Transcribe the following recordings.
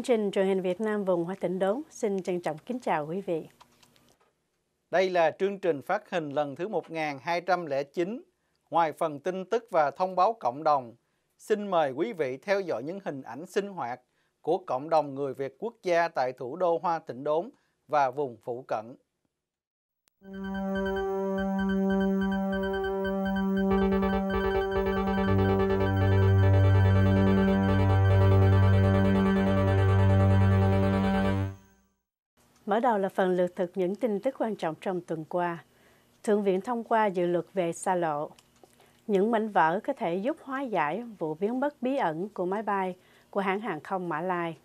Chương trình truyền hình Việt Nam vùng Hoa Tịnh Đốn xin trân trọng kính chào quý vị. Đây là chương trình phát hình lần thứ 1209. Ngoài phần tin tức và thông báo cộng đồng, xin mời quý vị theo dõi những hình ảnh sinh hoạt của cộng đồng người Việt quốc gia tại thủ đô Hoa Tịnh Đốn và vùng phụ cận. Thank Mở đầu là phần lượt thực những tin tức quan trọng trong tuần qua. Thượng viện thông qua dự luật về xa lộ. Những mảnh vỡ có thể giúp hóa giải vụ biến mất bí ẩn của máy bay của hãng hàng không Mã Lai.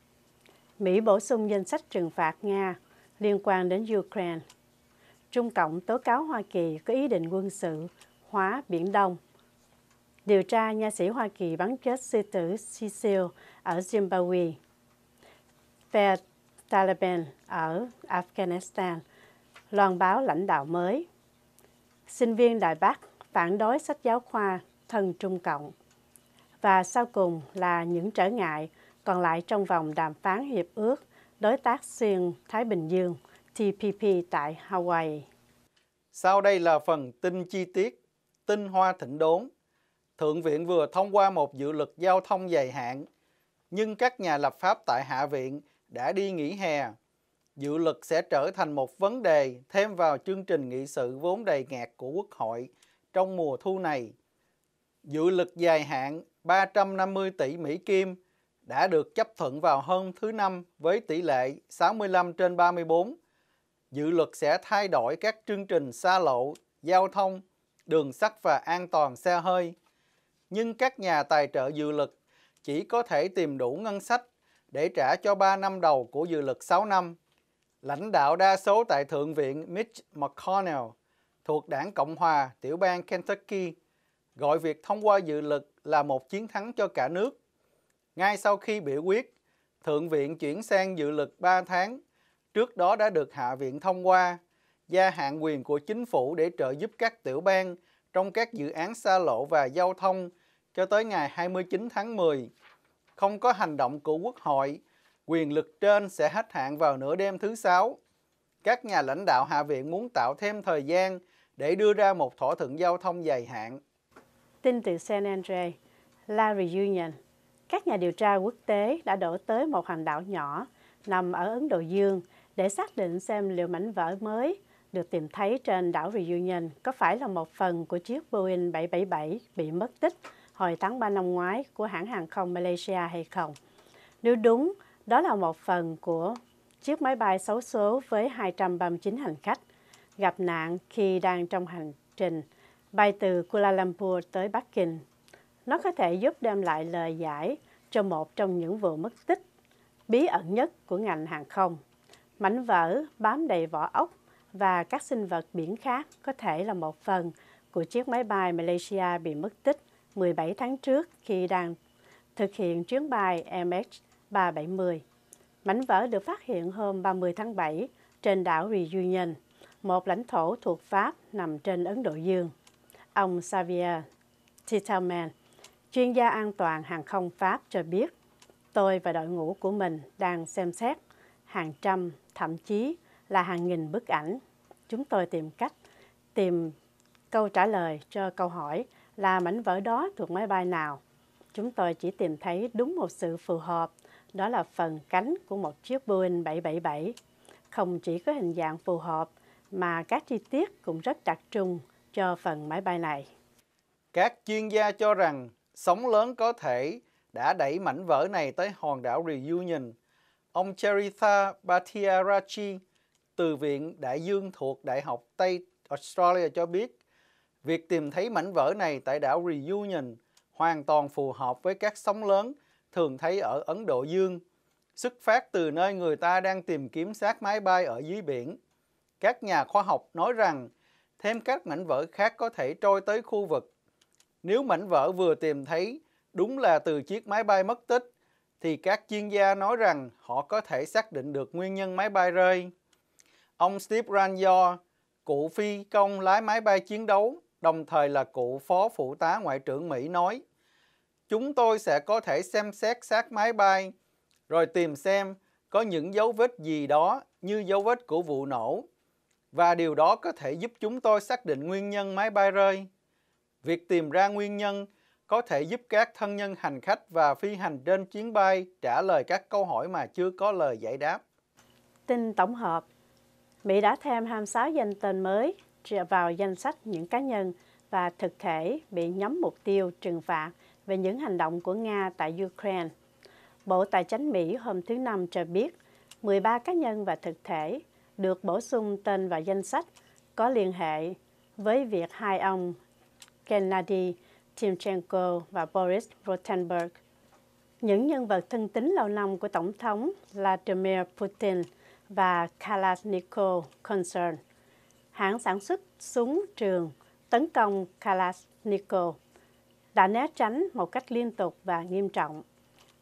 Mỹ bổ sung danh sách trừng phạt Nga liên quan đến Ukraine. Trung Cộng tố cáo Hoa Kỳ có ý định quân sự hóa Biển Đông. Điều tra nha sĩ Hoa Kỳ bắn chết sư tử Cecil ở Zimbabwe. Về Taliban ở Afghanistan, loan báo lãnh đạo mới. Sinh viên đại Bắc phản đối sách giáo khoa thân Trung Cộng. Và sau cùng là những trở ngại còn lại trong vòng đàm phán hiệp ước đối tác xuyên Thái Bình Dương TPP tại Hawaii. Sau đây là phần tin chi tiết, tin hoa thịnh đốn. Thượng viện vừa thông qua một dự luật giao thông dài hạn, nhưng các nhà lập pháp tại Hạ viện – đã đi nghỉ hè. Dự luật sẽ trở thành một vấn đề thêm vào chương trình nghị sự vốn đầy ngạt của Quốc hội trong mùa thu này. Dự luật dài hạn 350 tỷ Mỹ Kim đã được chấp thuận vào hôm thứ Năm với tỷ lệ 65 trên 34. Dự luật sẽ thay đổi các chương trình xa lộ, giao thông, đường sắt và an toàn xe hơi. Nhưng các nhà tài trợ dự luật chỉ có thể tìm đủ ngân sách để trả cho 3 năm đầu của dự luật 6 năm. Lãnh đạo đa số tại Thượng viện Mitch McConnell thuộc đảng Cộng hòa tiểu bang Kentucky gọi việc thông qua dự luật là một chiến thắng cho cả nước. Ngay sau khi biểu quyết, Thượng viện chuyển sang dự luật 3 tháng, trước đó đã được Hạ viện thông qua, gia hạn quyền của chính phủ để trợ giúp các tiểu bang trong các dự án xa lộ và giao thông cho tới ngày 29 tháng 10 không có hành động của quốc hội, quyền lực trên sẽ hết hạn vào nửa đêm thứ sáu. Các nhà lãnh đạo Hạ viện muốn tạo thêm thời gian để đưa ra một thỏa thuận giao thông dài hạn. Tin từ San Andreas, La Reunion, các nhà điều tra quốc tế đã đổ tới một hòn đảo nhỏ nằm ở Ấn Độ Dương để xác định xem liệu mảnh vỡ mới được tìm thấy trên đảo Reunion có phải là một phần của chiếc Boeing 777 bị mất tích hồi tháng 3 năm ngoái của hãng hàng không Malaysia hay không? Nếu đúng, đó là một phần của chiếc máy bay xấu số với 239 hành khách gặp nạn khi đang trong hành trình bay từ Kuala Lumpur tới Bắc Kinh. Nó có thể giúp đem lại lời giải cho một trong những vụ mất tích bí ẩn nhất của ngành hàng không. Mảnh vỡ bám đầy vỏ ốc và các sinh vật biển khác có thể là một phần của chiếc máy bay Malaysia bị mất tích 17 tháng trước khi đang thực hiện chuyến bay MH370. Mảnh vỡ được phát hiện hôm 30 tháng 7 trên đảo Reunion, một lãnh thổ thuộc Pháp nằm trên Ấn Độ Dương. Ông Xavier Titelman, chuyên gia an toàn hàng không Pháp cho biết, tôi và đội ngũ của mình đang xem xét hàng trăm, thậm chí là hàng nghìn bức ảnh. Chúng tôi tìm cách tìm câu trả lời cho câu hỏi là mảnh vỡ đó thuộc máy bay nào. Chúng tôi chỉ tìm thấy đúng một sự phù hợp, đó là phần cánh của một chiếc Boeing 777. Không chỉ có hình dạng phù hợp, mà các chi tiết cũng rất đặc trưng cho phần máy bay này. Các chuyên gia cho rằng sóng lớn có thể đã đẩy mảnh vỡ này tới hòn đảo Reunion. Ông Cheritha Bhattacharya từ Viện Đại Dương thuộc Đại học Tây Australia cho biết Việc tìm thấy mảnh vỡ này tại đảo Reunion hoàn toàn phù hợp với các sóng lớn thường thấy ở Ấn Độ Dương, xuất phát từ nơi người ta đang tìm kiếm xác máy bay ở dưới biển. Các nhà khoa học nói rằng thêm các mảnh vỡ khác có thể trôi tới khu vực. Nếu mảnh vỡ vừa tìm thấy đúng là từ chiếc máy bay mất tích, thì các chuyên gia nói rằng họ có thể xác định được nguyên nhân máy bay rơi. Ông Steve Ranyor, cựu phi công lái máy bay chiến đấu, đồng thời là cựu phó phụ tá ngoại trưởng Mỹ nói Chúng tôi sẽ có thể xem xét xác máy bay, rồi tìm xem có những dấu vết gì đó như dấu vết của vụ nổ và điều đó có thể giúp chúng tôi xác định nguyên nhân máy bay rơi. Việc tìm ra nguyên nhân có thể giúp các thân nhân hành khách và phi hành trên chuyến bay trả lời các câu hỏi mà chưa có lời giải đáp. Tin tổng hợp Mỹ đã thêm 26 danh tình mới vào danh sách những cá nhân và thực thể bị nhắm mục tiêu trừng phạt về những hành động của Nga tại Ukraine. Bộ Tài chính Mỹ hôm thứ Năm cho biết 13 cá nhân và thực thể được bổ sung tên vào danh sách có liên hệ với việc hai ông Kennedy, Timchenko và Boris Rotenberg. Những nhân vật thân tín lâu năm của Tổng thống Vladimir Putin và Kalashnikov Concern hãng sản xuất súng trường tấn công Kalashnikov đã né tránh một cách liên tục và nghiêm trọng.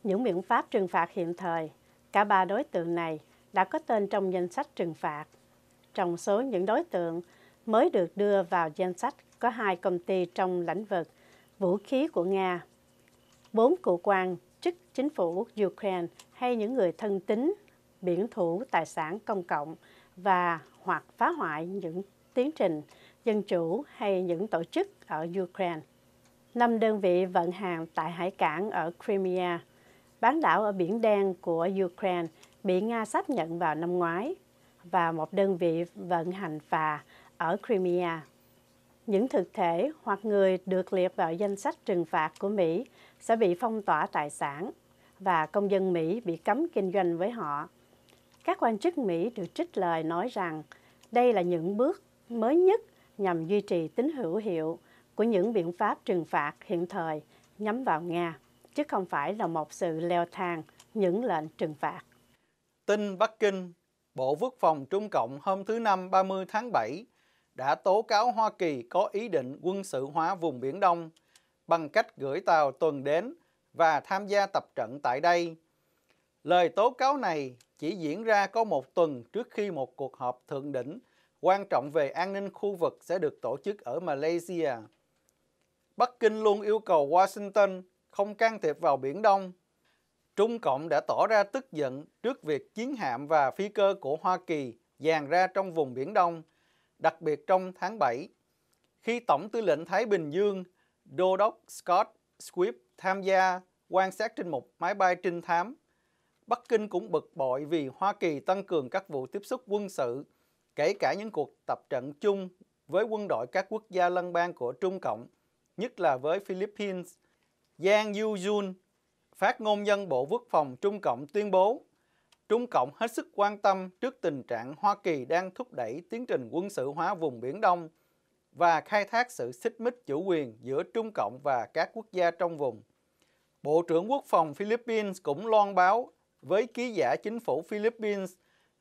Những biện pháp trừng phạt hiện thời, cả ba đối tượng này đã có tên trong danh sách trừng phạt. Trong số những đối tượng mới được đưa vào danh sách có hai công ty trong lĩnh vực vũ khí của Nga. Bốn cụ quan chức chính phủ Ukraine hay những người thân tín biển thủ tài sản công cộng và hoặc phá hoại những tiến trình dân chủ hay những tổ chức ở Ukraine. Năm đơn vị vận hàng tại hải cảng ở Crimea, bán đảo ở Biển Đen của Ukraine bị Nga xác nhận vào năm ngoái và một đơn vị vận hành phà ở Crimea. Những thực thể hoặc người được liệt vào danh sách trừng phạt của Mỹ sẽ bị phong tỏa tài sản và công dân Mỹ bị cấm kinh doanh với họ. Các quan chức Mỹ được trích lời nói rằng đây là những bước mới nhất nhằm duy trì tính hữu hiệu của những biện pháp trừng phạt hiện thời nhắm vào Nga, chứ không phải là một sự leo thang những lệnh trừng phạt. Tin Bắc Kinh, Bộ Quốc phòng Trung Cộng hôm thứ Năm 30 tháng 7 đã tố cáo Hoa Kỳ có ý định quân sự hóa vùng Biển Đông bằng cách gửi tàu tuần đến và tham gia tập trận tại đây. Lời tố cáo này chỉ diễn ra có một tuần trước khi một cuộc họp thượng đỉnh quan trọng về an ninh khu vực sẽ được tổ chức ở Malaysia. Bắc Kinh luôn yêu cầu Washington không can thiệp vào Biển Đông. Trung Cộng đã tỏ ra tức giận trước việc chiến hạm và phi cơ của Hoa Kỳ dàn ra trong vùng Biển Đông, đặc biệt trong tháng 7, khi Tổng tư lệnh Thái Bình Dương Đô đốc Scott Swift tham gia quan sát trên một máy bay trinh thám Bắc Kinh cũng bực bội vì Hoa Kỳ tăng cường các vụ tiếp xúc quân sự, kể cả những cuộc tập trận chung với quân đội các quốc gia lân bang của Trung Cộng, nhất là với Philippines. Giang Yu-jun, phát ngôn nhân Bộ Quốc phòng Trung Cộng tuyên bố, Trung Cộng hết sức quan tâm trước tình trạng Hoa Kỳ đang thúc đẩy tiến trình quân sự hóa vùng Biển Đông và khai thác sự xích mích chủ quyền giữa Trung Cộng và các quốc gia trong vùng. Bộ trưởng Quốc phòng Philippines cũng loan báo với ký giả chính phủ Philippines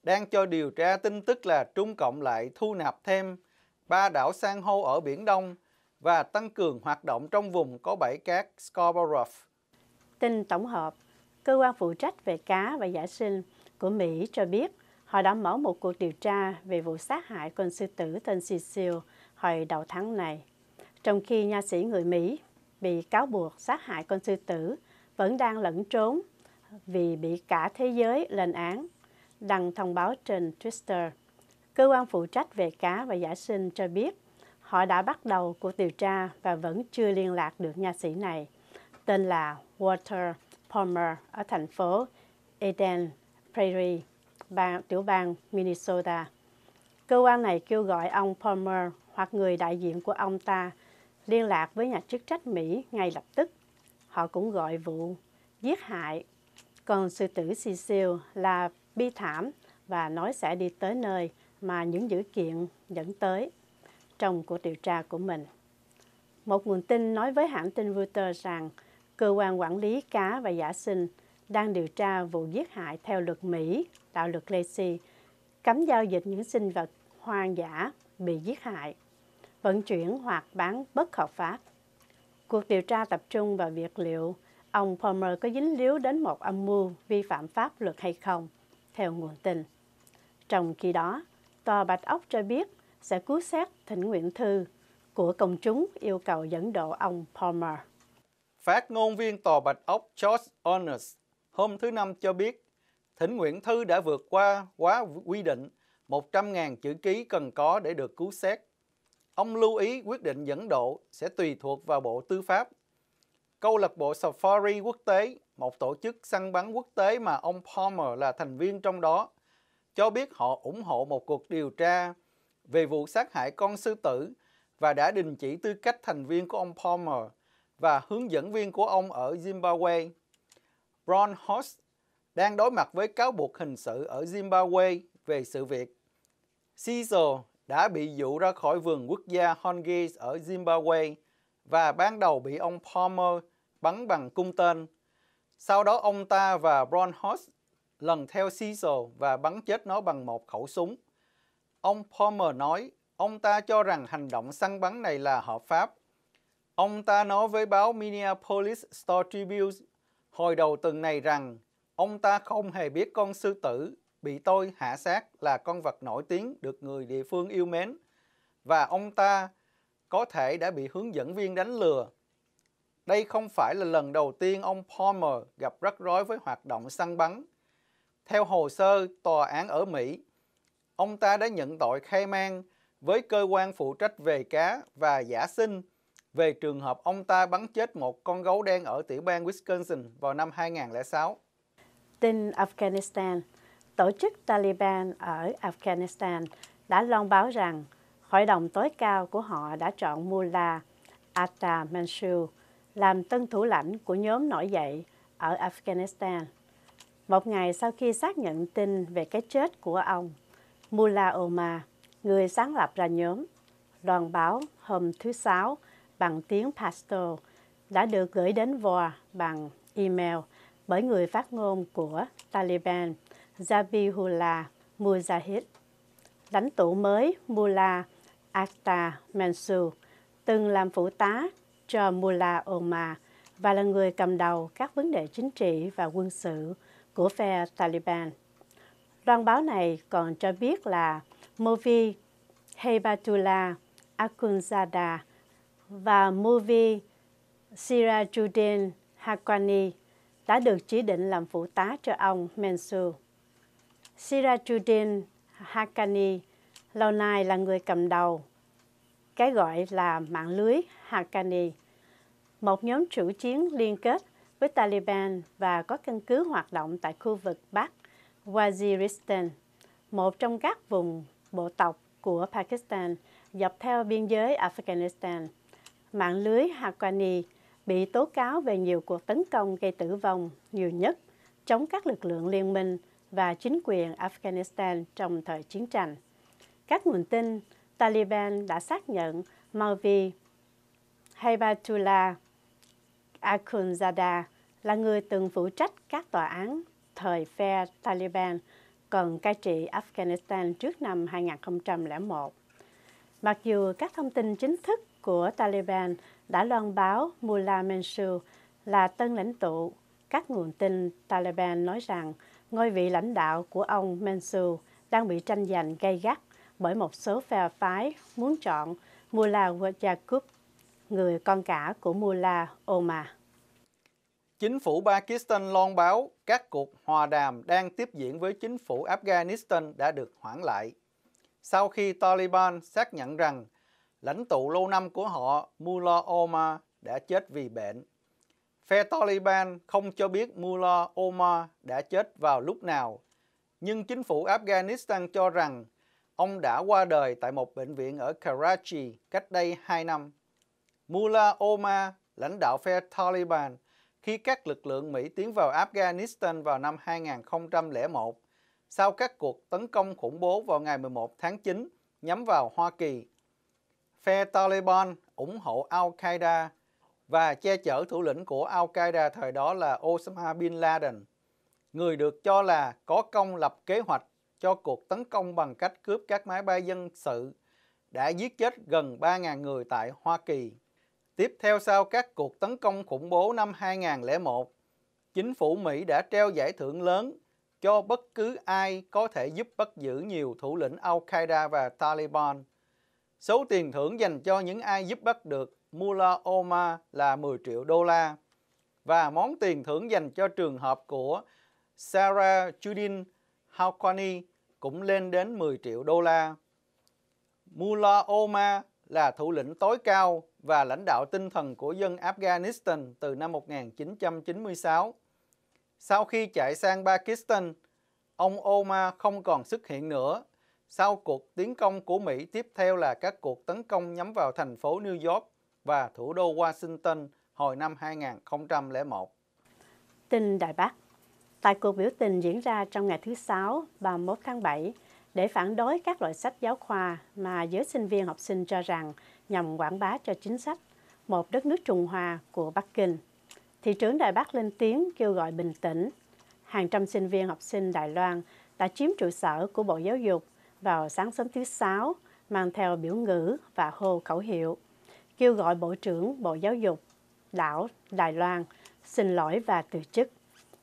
đang cho điều tra tin tức là Trung Cộng lại thu nạp thêm ba đảo san hô ở Biển Đông và tăng cường hoạt động trong vùng có bãi cát Scarborough. Tin tổng hợp, cơ quan phụ trách về cá và giả sinh của Mỹ cho biết họ đã mở một cuộc điều tra về vụ sát hại con sư tử tên Cecil hồi đầu tháng này, trong khi nha sĩ người Mỹ bị cáo buộc sát hại con sư tử vẫn đang lẫn trốn vì bị cả thế giới lên án, đăng thông báo trên Twitter. Cơ quan phụ trách về cá và giả sinh cho biết họ đã bắt đầu cuộc điều tra và vẫn chưa liên lạc được nhà sĩ này, tên là Walter Palmer ở thành phố Eden Prairie, bang, tiểu bang Minnesota. Cơ quan này kêu gọi ông Palmer hoặc người đại diện của ông ta liên lạc với nhà chức trách Mỹ ngay lập tức. Họ cũng gọi vụ giết hại còn sư tử xì siêu là bi thảm và nói sẽ đi tới nơi mà những dữ kiện dẫn tới trong cuộc điều tra của mình. Một nguồn tin nói với hãng tin Reuters rằng cơ quan quản lý cá và giả sinh đang điều tra vụ giết hại theo luật Mỹ, đạo luật Lacey, cấm giao dịch những sinh vật hoang dã bị giết hại, vận chuyển hoặc bán bất hợp pháp. Cuộc điều tra tập trung vào việc liệu ông Palmer có dính líu đến một âm mưu vi phạm pháp luật hay không, theo nguồn tin. Trong khi đó, Tòa Bạch Ốc cho biết sẽ cứu xét thỉnh nguyện thư của công chúng yêu cầu dẫn độ ông Palmer. Phát ngôn viên Tòa Bạch Ốc George Onnes hôm thứ Năm cho biết thỉnh nguyện thư đã vượt qua quá quy định 100.000 chữ ký cần có để được cứu xét. Ông lưu ý quyết định dẫn độ sẽ tùy thuộc vào Bộ Tư pháp câu lạc bộ Safari quốc tế, một tổ chức săn bắn quốc tế mà ông Palmer là thành viên trong đó, cho biết họ ủng hộ một cuộc điều tra về vụ sát hại con sư tử và đã đình chỉ tư cách thành viên của ông Palmer và hướng dẫn viên của ông ở Zimbabwe. Ron Host đang đối mặt với cáo buộc hình sự ở Zimbabwe về sự việc. Cecil đã bị dụ ra khỏi vườn quốc gia Hongis ở Zimbabwe và ban đầu bị ông Palmer bắn bằng cung tên. Sau đó ông ta và Bronhorst lần theo Cecil và bắn chết nó bằng một khẩu súng. Ông Palmer nói ông ta cho rằng hành động săn bắn này là hợp pháp. Ông ta nói với báo Minneapolis Star Tribune hồi đầu tuần này rằng ông ta không hề biết con sư tử bị tôi hạ sát là con vật nổi tiếng được người địa phương yêu mến và ông ta có thể đã bị hướng dẫn viên đánh lừa đây không phải là lần đầu tiên ông Palmer gặp rắc rối với hoạt động săn bắn. Theo hồ sơ tòa án ở Mỹ, ông ta đã nhận tội khai man với cơ quan phụ trách về cá và giả sinh về trường hợp ông ta bắn chết một con gấu đen ở tiểu bang Wisconsin vào năm 2006. Tin Afghanistan, tổ chức Taliban ở Afghanistan đã loan báo rằng Hội đồng tối cao của họ đã chọn Mullah Atta Mansur làm tân thủ lãnh của nhóm nổi dậy ở Afghanistan. Một ngày sau khi xác nhận tin về cái chết của ông, Mullah Omar, người sáng lập ra nhóm, đoàn báo hôm thứ Sáu bằng tiếng Pashto đã được gửi đến VOA bằng email bởi người phát ngôn của Taliban Zabihullah Mujahid. Lãnh tụ mới Mullah Akhtar Mansour từng làm phụ tá cho Mullah Omar và là người cầm đầu các vấn đề chính trị và quân sự của phe Taliban. Loan báo này còn cho biết là Movi Hebatullah Akunzada và Movi Sirajuddin Haqqani đã được chỉ định làm phụ tá cho ông Mansour. Sirajuddin Haqqani lâu nay là người cầm đầu cái gọi là mạng lưới Haqqani, một nhóm chủ chiến liên kết với Taliban và có căn cứ hoạt động tại khu vực Bắc Waziristan, một trong các vùng bộ tộc của Pakistan dọc theo biên giới Afghanistan. Mạng lưới Haqqani bị tố cáo về nhiều cuộc tấn công gây tử vong nhiều nhất chống các lực lượng liên minh và chính quyền Afghanistan trong thời chiến tranh. Các nguồn tin Taliban đã xác nhận Mavi Haybatullah Akhundzada là người từng phụ trách các tòa án thời phe Taliban cần cai trị Afghanistan trước năm 2001. Mặc dù các thông tin chính thức của Taliban đã loan báo Mullah Mansur là tân lãnh tụ, các nguồn tin Taliban nói rằng ngôi vị lãnh đạo của ông Mansur đang bị tranh giành gay gắt bởi một số phe phái muốn chọn Mullah Yakub, người con cả của Mullah Omar. Chính phủ Pakistan loan báo các cuộc hòa đàm đang tiếp diễn với chính phủ Afghanistan đã được hoãn lại. Sau khi Taliban xác nhận rằng lãnh tụ lâu năm của họ Mullah Omar đã chết vì bệnh. Phe Taliban không cho biết Mullah Omar đã chết vào lúc nào, nhưng chính phủ Afghanistan cho rằng Ông đã qua đời tại một bệnh viện ở Karachi cách đây 2 năm. Mullah Omar, lãnh đạo phe Taliban, khi các lực lượng Mỹ tiến vào Afghanistan vào năm 2001, sau các cuộc tấn công khủng bố vào ngày 11 tháng 9 nhắm vào Hoa Kỳ. Phe Taliban ủng hộ Al-Qaeda và che chở thủ lĩnh của Al-Qaeda thời đó là Osama Bin Laden, người được cho là có công lập kế hoạch cho cuộc tấn công bằng cách cướp các máy bay dân sự đã giết chết gần 3.000 người tại Hoa Kỳ. Tiếp theo sau các cuộc tấn công khủng bố năm 2001, chính phủ Mỹ đã treo giải thưởng lớn cho bất cứ ai có thể giúp bắt giữ nhiều thủ lĩnh Al-Qaeda và Taliban. Số tiền thưởng dành cho những ai giúp bắt được Mullah Omar là 10 triệu đô la và món tiền thưởng dành cho trường hợp của Sarah Judin Haqqani cũng lên đến 10 triệu đô la. Mullah Omar là thủ lĩnh tối cao và lãnh đạo tinh thần của dân Afghanistan từ năm 1996. Sau khi chạy sang Pakistan, ông Omar không còn xuất hiện nữa. Sau cuộc tiến công của Mỹ tiếp theo là các cuộc tấn công nhắm vào thành phố New York và thủ đô Washington hồi năm 2001. Tin Đài Bắc Tại cuộc biểu tình diễn ra trong ngày thứ Sáu, 31 tháng 7, để phản đối các loại sách giáo khoa mà giới sinh viên học sinh cho rằng nhằm quảng bá cho chính sách một đất nước Trung Hoa của Bắc Kinh. Thị trưởng Đài Bắc lên tiếng kêu gọi bình tĩnh. Hàng trăm sinh viên học sinh Đài Loan đã chiếm trụ sở của Bộ Giáo dục vào sáng sớm thứ Sáu, mang theo biểu ngữ và hô khẩu hiệu, kêu gọi Bộ trưởng Bộ Giáo dục, đảo Đài Loan, xin lỗi và từ chức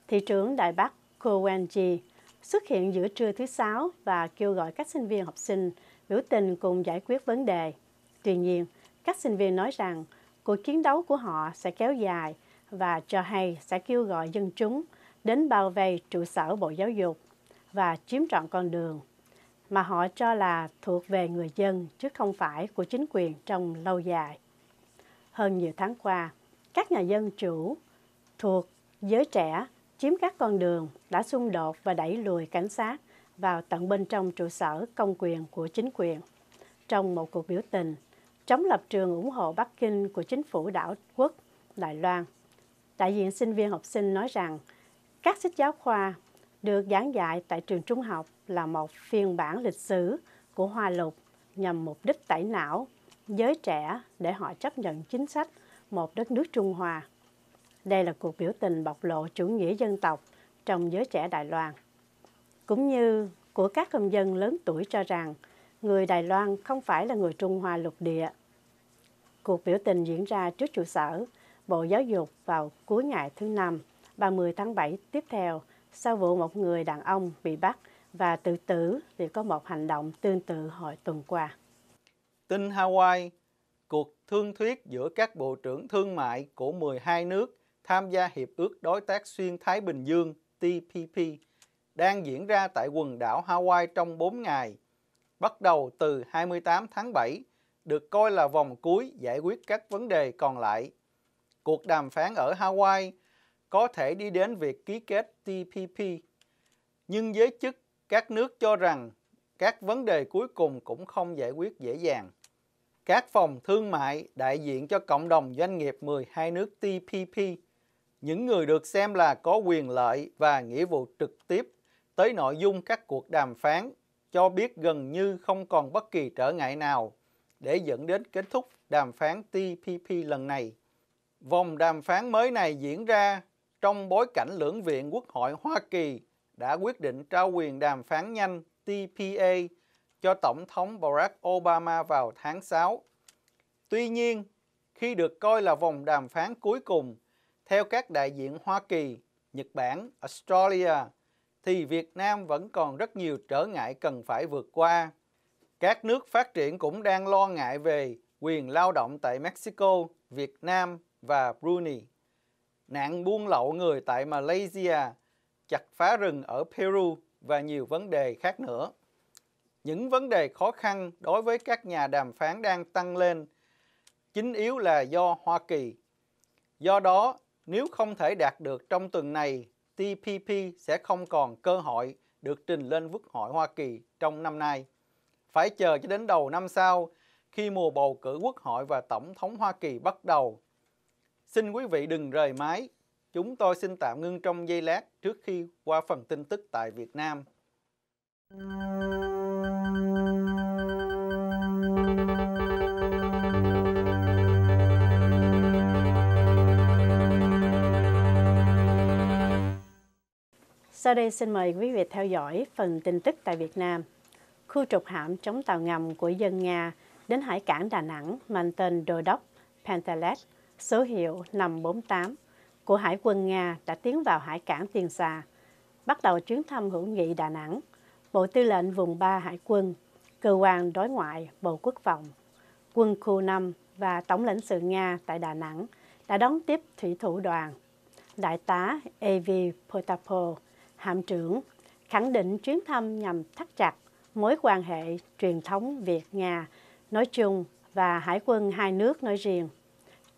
thị trưởng Đài Bắc Ko Wen-ji xuất hiện giữa trưa thứ Sáu và kêu gọi các sinh viên học sinh biểu tình cùng giải quyết vấn đề. Tuy nhiên, các sinh viên nói rằng cuộc chiến đấu của họ sẽ kéo dài và cho hay sẽ kêu gọi dân chúng đến bao vây trụ sở Bộ Giáo dục và chiếm trọn con đường mà họ cho là thuộc về người dân chứ không phải của chính quyền trong lâu dài. Hơn nhiều tháng qua, các nhà dân chủ thuộc giới trẻ chiếm các con đường đã xung đột và đẩy lùi cảnh sát vào tận bên trong trụ sở công quyền của chính quyền. Trong một cuộc biểu tình, chống lập trường ủng hộ Bắc Kinh của chính phủ đảo quốc Đài Loan, đại diện sinh viên học sinh nói rằng các sách giáo khoa được giảng dạy tại trường trung học là một phiên bản lịch sử của Hoa Lục nhằm mục đích tẩy não giới trẻ để họ chấp nhận chính sách một đất nước Trung Hoa đây là cuộc biểu tình bộc lộ chủ nghĩa dân tộc trong giới trẻ Đài Loan. Cũng như của các công dân lớn tuổi cho rằng người Đài Loan không phải là người Trung Hoa lục địa. Cuộc biểu tình diễn ra trước trụ sở Bộ Giáo dục vào cuối ngày thứ Năm, 30 tháng 7 tiếp theo, sau vụ một người đàn ông bị bắt và tự tử vì có một hành động tương tự hồi tuần qua. Tin Hawaii, cuộc thương thuyết giữa các bộ trưởng thương mại của 12 nước tham gia Hiệp ước Đối tác Xuyên Thái Bình Dương TPP đang diễn ra tại quần đảo Hawaii trong 4 ngày, bắt đầu từ 28 tháng 7, được coi là vòng cuối giải quyết các vấn đề còn lại. Cuộc đàm phán ở Hawaii có thể đi đến việc ký kết TPP, nhưng giới chức các nước cho rằng các vấn đề cuối cùng cũng không giải quyết dễ dàng. Các phòng thương mại đại diện cho cộng đồng doanh nghiệp 12 nước TPP những người được xem là có quyền lợi và nghĩa vụ trực tiếp tới nội dung các cuộc đàm phán cho biết gần như không còn bất kỳ trở ngại nào để dẫn đến kết thúc đàm phán TPP lần này. Vòng đàm phán mới này diễn ra trong bối cảnh lưỡng viện Quốc hội Hoa Kỳ đã quyết định trao quyền đàm phán nhanh TPA cho Tổng thống Barack Obama vào tháng 6. Tuy nhiên, khi được coi là vòng đàm phán cuối cùng theo các đại diện Hoa Kỳ, Nhật Bản, Australia, thì Việt Nam vẫn còn rất nhiều trở ngại cần phải vượt qua. Các nước phát triển cũng đang lo ngại về quyền lao động tại Mexico, Việt Nam và Brunei. Nạn buôn lậu người tại Malaysia, chặt phá rừng ở Peru và nhiều vấn đề khác nữa. Những vấn đề khó khăn đối với các nhà đàm phán đang tăng lên, chính yếu là do Hoa Kỳ. Do đó, nếu không thể đạt được trong tuần này, TPP sẽ không còn cơ hội được trình lên Quốc hội Hoa Kỳ trong năm nay. Phải chờ cho đến đầu năm sau, khi mùa bầu cử Quốc hội và Tổng thống Hoa Kỳ bắt đầu. Xin quý vị đừng rời máy. Chúng tôi xin tạm ngưng trong giây lát trước khi qua phần tin tức tại Việt Nam. Thank you. Sau đây xin mời quý vị theo dõi phần tin tức tại Việt Nam. Khu trục hạm chống tàu ngầm của dân Nga đến hải cảng Đà Nẵng mang tên Đô đốc Pantelet, số hiệu 548 của Hải quân Nga đã tiến vào hải cảng Tiền Sa, bắt đầu chuyến thăm hữu nghị Đà Nẵng. Bộ Tư lệnh vùng 3 Hải quân, Cơ quan Đối ngoại Bộ Quốc phòng, Quân khu 5 và Tổng lãnh sự Nga tại Đà Nẵng đã đón tiếp thủy thủ đoàn. Đại tá A.V. Potapov hạm trưởng khẳng định chuyến thăm nhằm thắt chặt mối quan hệ truyền thống Việt-Nga nói chung và hải quân hai nước nói riêng.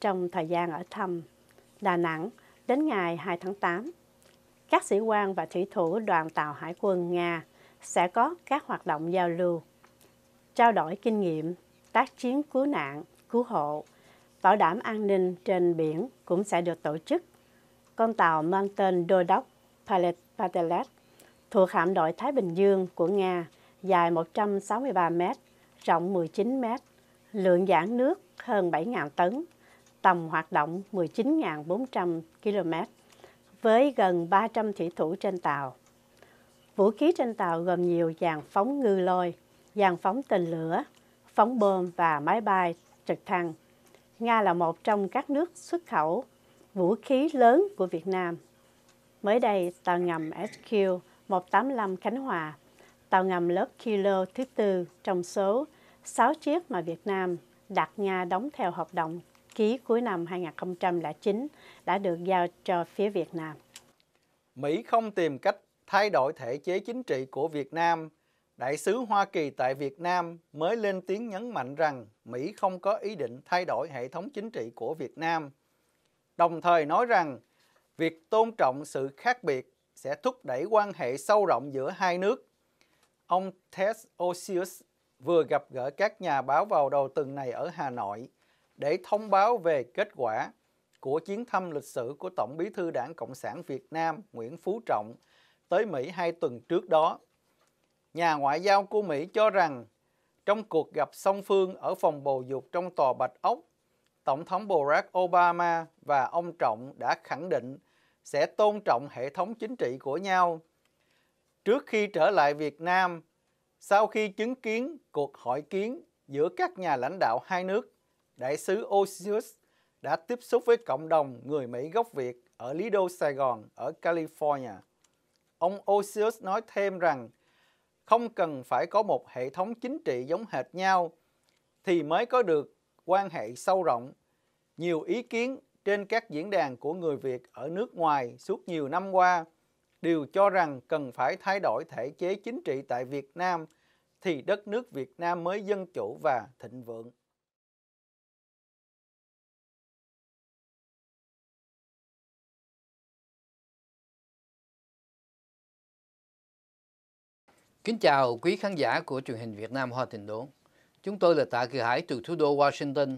Trong thời gian ở thăm Đà Nẵng đến ngày 2 tháng 8, các sĩ quan và thủy thủ đoàn tàu hải quân Nga sẽ có các hoạt động giao lưu, trao đổi kinh nghiệm, tác chiến cứu nạn, cứu hộ, bảo đảm an ninh trên biển cũng sẽ được tổ chức. Con tàu mang tên Đô đốc Palet Patelet thuộc hạm đội Thái Bình Dương của Nga dài 163 m, rộng 19 m, lượng giãn nước hơn 7.000 tấn, tầm hoạt động 19.400 km, với gần 300 thủy thủ trên tàu. Vũ khí trên tàu gồm nhiều dàn phóng ngư lôi, dàn phóng tên lửa, phóng bơm và máy bay trực thăng. Nga là một trong các nước xuất khẩu vũ khí lớn của Việt Nam Mới đây, tàu ngầm SQ 185 Khánh Hòa, tàu ngầm lớp Kilo thứ tư trong số 6 chiếc mà Việt Nam đặt Nga đóng theo hợp đồng ký cuối năm 2009 đã được giao cho phía Việt Nam. Mỹ không tìm cách thay đổi thể chế chính trị của Việt Nam. Đại sứ Hoa Kỳ tại Việt Nam mới lên tiếng nhấn mạnh rằng Mỹ không có ý định thay đổi hệ thống chính trị của Việt Nam. Đồng thời nói rằng việc tôn trọng sự khác biệt sẽ thúc đẩy quan hệ sâu rộng giữa hai nước. Ông Ted Osius vừa gặp gỡ các nhà báo vào đầu tuần này ở Hà Nội để thông báo về kết quả của chuyến thăm lịch sử của Tổng bí thư Đảng Cộng sản Việt Nam Nguyễn Phú Trọng tới Mỹ hai tuần trước đó. Nhà ngoại giao của Mỹ cho rằng trong cuộc gặp song phương ở phòng bầu dục trong tòa Bạch Ốc, Tổng thống Barack Obama và ông Trọng đã khẳng định sẽ tôn trọng hệ thống chính trị của nhau. Trước khi trở lại Việt Nam, sau khi chứng kiến cuộc hội kiến giữa các nhà lãnh đạo hai nước, đại sứ Osius đã tiếp xúc với cộng đồng người Mỹ gốc Việt ở Lido Sài Gòn ở California. Ông Osius nói thêm rằng không cần phải có một hệ thống chính trị giống hệt nhau thì mới có được quan hệ sâu rộng. Nhiều ý kiến trên các diễn đàn của người Việt ở nước ngoài suốt nhiều năm qua đều cho rằng cần phải thay đổi thể chế chính trị tại Việt Nam thì đất nước Việt Nam mới dân chủ và thịnh vượng. Kính chào quý khán giả của truyền hình Việt Nam Hoa Thịnh Đốn. Chúng tôi là Tạ Kỳ Hải từ thủ đô Washington,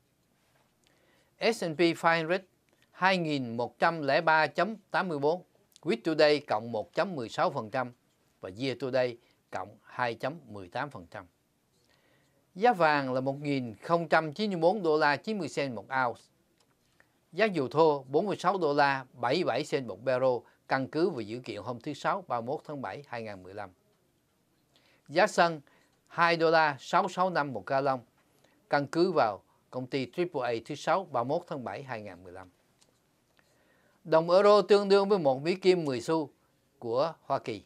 S&P 500 2103.84, Week Today cộng 1.16% và Year Today cộng 2.18%. Giá vàng là 1.094 đô la 90 cent một ounce. Giá dầu thô 46 đô la 77 cent một barrel căn cứ vào dữ kiện hôm thứ Sáu 31 tháng 7 2015. Giá xăng 2 đô la 665 một ca gallon căn cứ vào công ty AAA thứ 6 31 tháng 7 2015. Đồng euro tương đương với một Mỹ Kim 10 xu của Hoa Kỳ.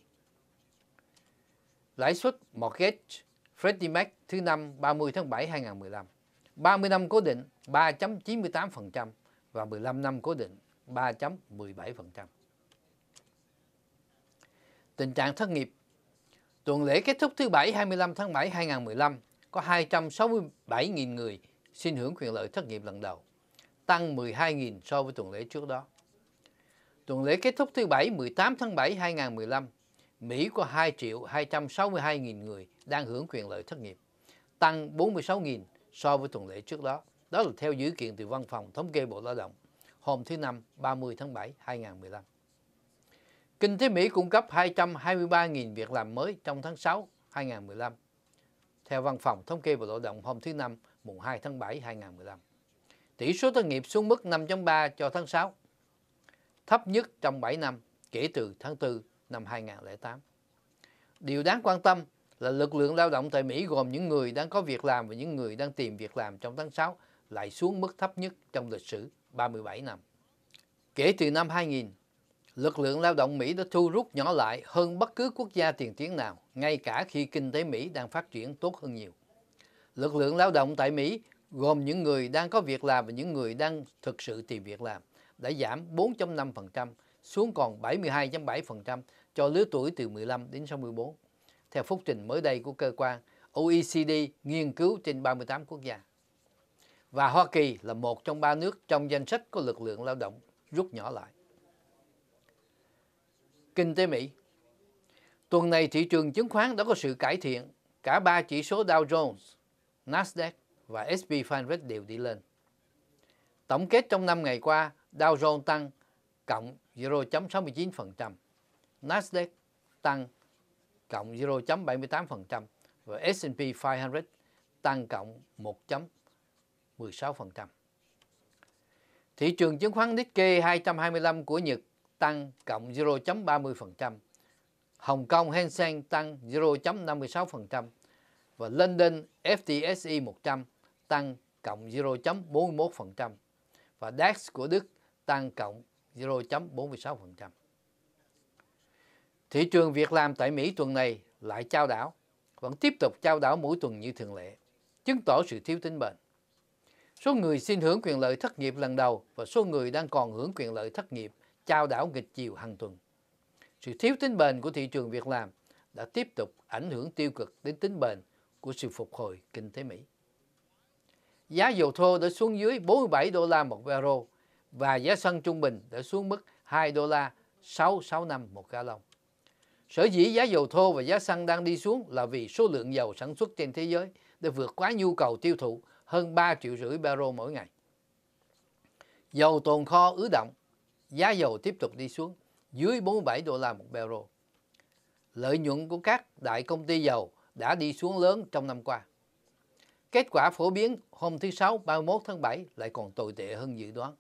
Lãi suất mortgage Freddie Mac thứ năm 30 tháng 7 2015. 30 năm cố định 3.98% và 15 năm cố định 3.17%. Tình trạng thất nghiệp Tuần lễ kết thúc thứ Bảy 25 tháng 7 2015 có 267.000 người xin hưởng quyền lợi thất nghiệp lần đầu, tăng 12.000 so với tuần lễ trước đó. Tuần lễ kết thúc thứ Bảy 18 tháng 7 2015, Mỹ có 2 triệu 262 nghìn người đang hưởng quyền lợi thất nghiệp, tăng 46 nghìn so với tuần lễ trước đó. Đó là theo dữ kiện từ Văn phòng Thống kê Bộ Lao động hôm thứ Năm 30 tháng 7 2015. Kinh tế Mỹ cung cấp 223.000 việc làm mới trong tháng 6 2015. Theo Văn phòng Thống kê Bộ Lao động hôm thứ Năm mùng 2 tháng 7 2015. Tỷ số thất nghiệp xuống mức 5.3 cho tháng 6, thấp nhất trong 7 năm kể từ tháng 4 năm 2008. Điều đáng quan tâm là lực lượng lao động tại Mỹ gồm những người đang có việc làm và những người đang tìm việc làm trong tháng 6 lại xuống mức thấp nhất trong lịch sử 37 năm. Kể từ năm 2000, lực lượng lao động Mỹ đã thu rút nhỏ lại hơn bất cứ quốc gia tiền tiến nào, ngay cả khi kinh tế Mỹ đang phát triển tốt hơn nhiều lực lượng lao động tại Mỹ gồm những người đang có việc làm và những người đang thực sự tìm việc làm đã giảm 4.5% xuống còn 72.7% cho lứa tuổi từ 15 đến 64. Theo phúc trình mới đây của cơ quan OECD nghiên cứu trên 38 quốc gia. Và Hoa Kỳ là một trong ba nước trong danh sách có lực lượng lao động rút nhỏ lại. Kinh tế Mỹ Tuần này thị trường chứng khoán đã có sự cải thiện, cả ba chỉ số Dow Jones, Nasdaq và S&P 500 đều đi lên. Tổng kết trong 5 ngày qua, Dow Jones tăng cộng 0.69%, Nasdaq tăng cộng 0.78% và S&P 500 tăng cộng 1.16%. Thị trường chứng khoán Nikkei 225 của Nhật tăng cộng 0.30%, Hồng Kông Hang Seng tăng 0 và London FTSE 100 tăng cộng 0.41% và DAX của Đức tăng cộng 0.46%. Thị trường việc làm tại Mỹ tuần này lại trao đảo, vẫn tiếp tục trao đảo mỗi tuần như thường lệ, chứng tỏ sự thiếu tính bền. Số người xin hưởng quyền lợi thất nghiệp lần đầu và số người đang còn hưởng quyền lợi thất nghiệp trao đảo nghịch chiều hàng tuần. Sự thiếu tính bền của thị trường việc làm đã tiếp tục ảnh hưởng tiêu cực đến tính bền của sự phục hồi kinh tế Mỹ. Giá dầu thô đã xuống dưới 47 đô la một barrel và giá xăng trung bình đã xuống mức 2 đô la 665 một ca lông. Sở dĩ giá dầu thô và giá xăng đang đi xuống là vì số lượng dầu sản xuất trên thế giới đã vượt quá nhu cầu tiêu thụ hơn 3 triệu rưỡi barrel mỗi ngày. Dầu tồn kho ứ động, giá dầu tiếp tục đi xuống dưới 47 đô la một barrel. Lợi nhuận của các đại công ty dầu đã đi xuống lớn trong năm qua. Kết quả phổ biến hôm thứ Sáu 31 tháng 7 lại còn tồi tệ hơn dự đoán.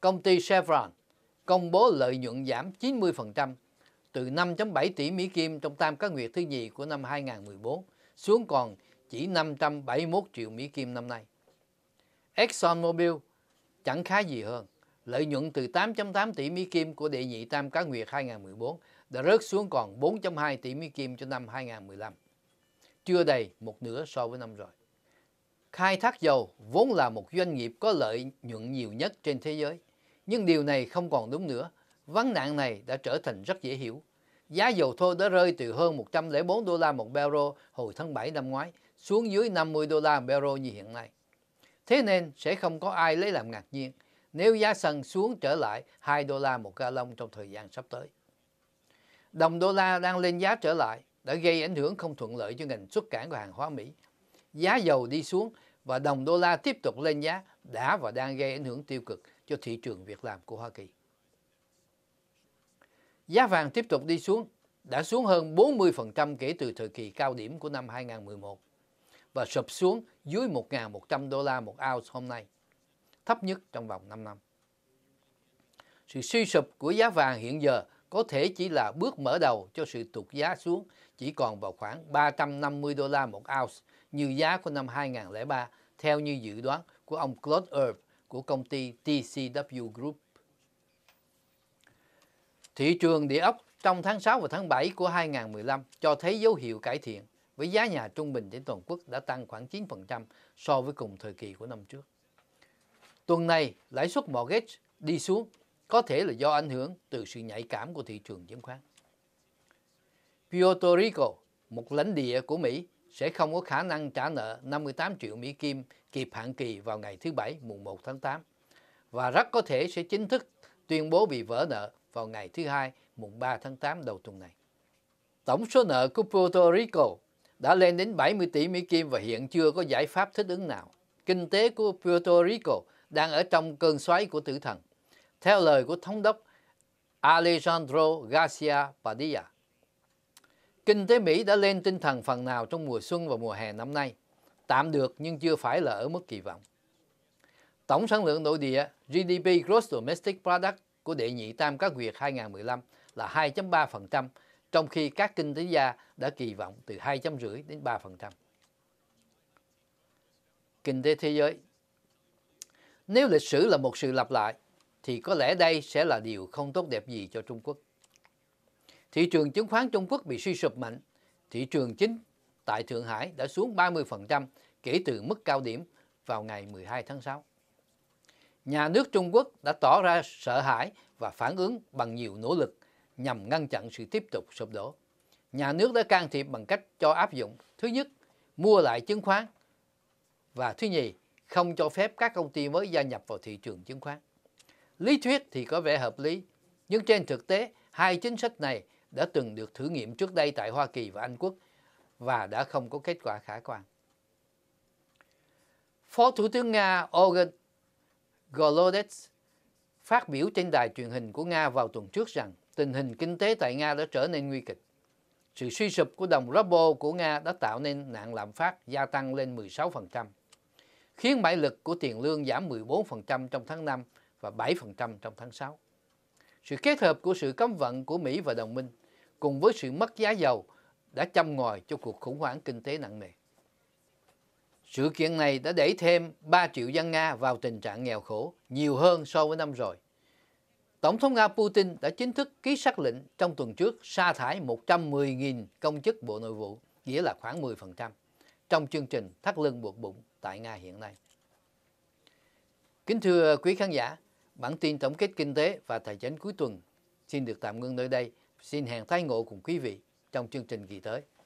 Công ty Chevron công bố lợi nhuận giảm 90% từ 5.7 tỷ Mỹ Kim trong tam cá nguyệt thứ nhì của năm 2014 xuống còn chỉ 571 triệu Mỹ Kim năm nay. ExxonMobil chẳng khá gì hơn. Lợi nhuận từ 8.8 tỷ Mỹ Kim của đệ nhị tam cá nguyệt 2014 đã rớt xuống còn 4.2 tỷ Mỹ Kim cho năm 2015 chưa đầy một nửa so với năm rồi. Khai thác dầu vốn là một doanh nghiệp có lợi nhuận nhiều nhất trên thế giới. Nhưng điều này không còn đúng nữa. Vấn nạn này đã trở thành rất dễ hiểu. Giá dầu thô đã rơi từ hơn 104 đô la một barrel hồi tháng 7 năm ngoái xuống dưới 50 đô la barrel như hiện nay. Thế nên sẽ không có ai lấy làm ngạc nhiên nếu giá xăng xuống trở lại 2 đô la một gallon trong thời gian sắp tới. Đồng đô la đang lên giá trở lại đã gây ảnh hưởng không thuận lợi cho ngành xuất cảng của hàng hóa Mỹ. Giá dầu đi xuống và đồng đô la tiếp tục lên giá đã và đang gây ảnh hưởng tiêu cực cho thị trường việc làm của Hoa Kỳ. Giá vàng tiếp tục đi xuống, đã xuống hơn 40% kể từ thời kỳ cao điểm của năm 2011 và sụp xuống dưới 1.100 đô la một ounce hôm nay, thấp nhất trong vòng 5 năm. Sự suy sụp của giá vàng hiện giờ có thể chỉ là bước mở đầu cho sự tụt giá xuống chỉ còn vào khoảng 350 đô la một ounce như giá của năm 2003 theo như dự đoán của ông Claude Irv của công ty TCW Group. Thị trường địa ốc trong tháng 6 và tháng 7 của 2015 cho thấy dấu hiệu cải thiện với giá nhà trung bình trên toàn quốc đã tăng khoảng 9% so với cùng thời kỳ của năm trước. Tuần này, lãi suất mortgage đi xuống có thể là do ảnh hưởng từ sự nhạy cảm của thị trường chứng khoán. Puerto Rico, một lãnh địa của Mỹ, sẽ không có khả năng trả nợ 58 triệu Mỹ Kim kịp hạn kỳ vào ngày thứ Bảy mùng 1 tháng 8 và rất có thể sẽ chính thức tuyên bố bị vỡ nợ vào ngày thứ Hai mùng 3 tháng 8 đầu tuần này. Tổng số nợ của Puerto Rico đã lên đến 70 tỷ Mỹ Kim và hiện chưa có giải pháp thích ứng nào. Kinh tế của Puerto Rico đang ở trong cơn xoáy của tử thần theo lời của thống đốc Alejandro Garcia Padilla. Kinh tế Mỹ đã lên tinh thần phần nào trong mùa xuân và mùa hè năm nay, tạm được nhưng chưa phải là ở mức kỳ vọng. Tổng sản lượng nội địa GDP Gross Domestic Product của đệ nhị tam các Việt 2015 là 2.3%, trong khi các kinh tế gia đã kỳ vọng từ 2.5 đến 3%. Kinh tế thế giới Nếu lịch sử là một sự lặp lại, thì có lẽ đây sẽ là điều không tốt đẹp gì cho Trung Quốc. Thị trường chứng khoán Trung Quốc bị suy sụp mạnh, thị trường chính tại Thượng Hải đã xuống 30% kể từ mức cao điểm vào ngày 12 tháng 6. Nhà nước Trung Quốc đã tỏ ra sợ hãi và phản ứng bằng nhiều nỗ lực nhằm ngăn chặn sự tiếp tục sụp đổ. Nhà nước đã can thiệp bằng cách cho áp dụng thứ nhất, mua lại chứng khoán và thứ nhì, không cho phép các công ty mới gia nhập vào thị trường chứng khoán. Lý thuyết thì có vẻ hợp lý, nhưng trên thực tế, hai chính sách này đã từng được thử nghiệm trước đây tại Hoa Kỳ và Anh Quốc và đã không có kết quả khả quan. Phó Thủ tướng Nga Oren Golodets phát biểu trên đài truyền hình của Nga vào tuần trước rằng tình hình kinh tế tại Nga đã trở nên nguy kịch. Sự suy sụp của đồng ruble của Nga đã tạo nên nạn lạm phát gia tăng lên 16%, khiến bãi lực của tiền lương giảm 14% trong tháng 5 và 7% trong tháng 6. Sự kết hợp của sự cấm vận của Mỹ và đồng minh cùng với sự mất giá dầu đã châm ngòi cho cuộc khủng hoảng kinh tế nặng nề. Sự kiện này đã đẩy thêm 3 triệu dân Nga vào tình trạng nghèo khổ nhiều hơn so với năm rồi. Tổng thống Nga Putin đã chính thức ký xác lệnh trong tuần trước sa thải 110.000 công chức Bộ Nội vụ, nghĩa là khoảng 10%, trong chương trình thắt lưng buộc bụng tại Nga hiện nay. Kính thưa quý khán giả, Bản tin tổng kết kinh tế và tài chính cuối tuần xin được tạm ngưng nơi đây. Xin hẹn tái ngộ cùng quý vị trong chương trình kỳ tới.